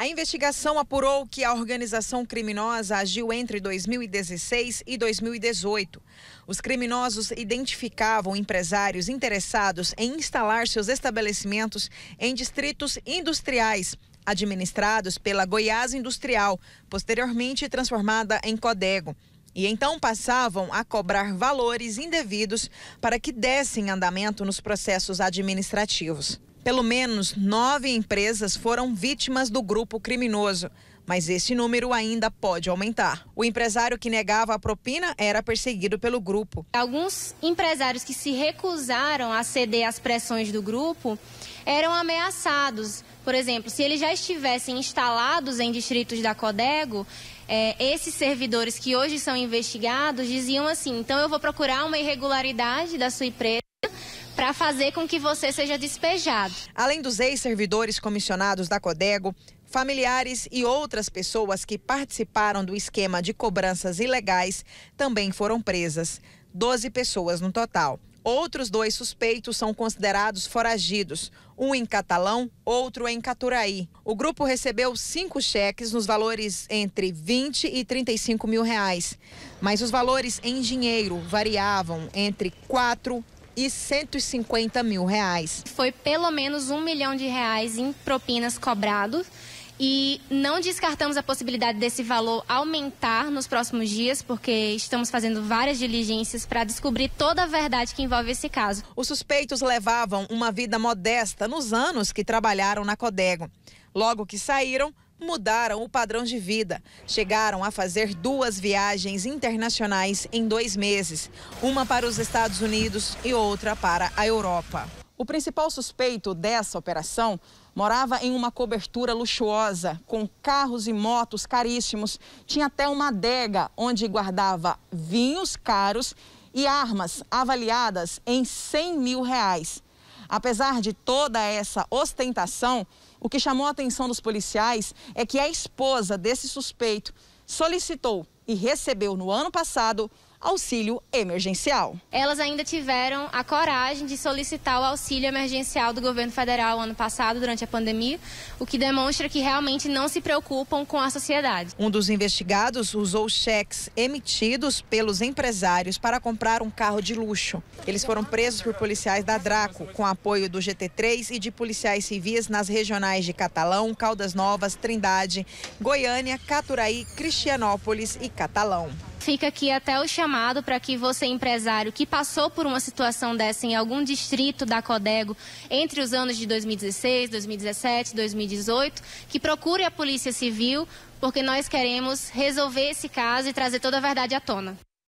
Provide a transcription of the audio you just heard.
A investigação apurou que a organização criminosa agiu entre 2016 e 2018. Os criminosos identificavam empresários interessados em instalar seus estabelecimentos em distritos industriais, administrados pela Goiás Industrial, posteriormente transformada em Codego. E então passavam a cobrar valores indevidos para que dessem andamento nos processos administrativos. Pelo menos nove empresas foram vítimas do grupo criminoso, mas esse número ainda pode aumentar. O empresário que negava a propina era perseguido pelo grupo. Alguns empresários que se recusaram a ceder às pressões do grupo eram ameaçados. Por exemplo, se eles já estivessem instalados em distritos da Codego, é, esses servidores que hoje são investigados diziam assim: então eu vou procurar uma irregularidade da sua empresa para fazer com que você seja despejado. Além dos ex-servidores comissionados da Codego, Familiares e outras pessoas que participaram do esquema de cobranças ilegais também foram presas. Doze pessoas no total. Outros dois suspeitos são considerados foragidos, um em Catalão, outro em Caturaí. O grupo recebeu cinco cheques nos valores entre 20 e 35 mil reais, mas os valores em dinheiro variavam entre 4 e 150 mil reais. Foi pelo menos um milhão de reais em propinas cobrados. E não descartamos a possibilidade desse valor aumentar nos próximos dias, porque estamos fazendo várias diligências para descobrir toda a verdade que envolve esse caso. Os suspeitos levavam uma vida modesta nos anos que trabalharam na Codego. Logo que saíram, mudaram o padrão de vida. Chegaram a fazer duas viagens internacionais em dois meses, uma para os Estados Unidos e outra para a Europa. O principal suspeito dessa operação morava em uma cobertura luxuosa, com carros e motos caríssimos. Tinha até uma adega onde guardava vinhos caros e armas avaliadas em 100 mil reais. Apesar de toda essa ostentação, o que chamou a atenção dos policiais é que a esposa desse suspeito solicitou e recebeu no ano passado auxílio emergencial. Elas ainda tiveram a coragem de solicitar o auxílio emergencial do governo federal ano passado, durante a pandemia, o que demonstra que realmente não se preocupam com a sociedade. Um dos investigados usou cheques emitidos pelos empresários para comprar um carro de luxo. Eles foram presos por policiais da Draco, com apoio do GT3 e de policiais civis nas regionais de Catalão, Caldas Novas, Trindade, Goiânia, Caturaí, Cristianópolis e Catalão fica aqui até o chamado para que você, empresário, que passou por uma situação dessa em algum distrito da Codego entre os anos de 2016, 2017, 2018, que procure a Polícia Civil, porque nós queremos resolver esse caso e trazer toda a verdade à tona.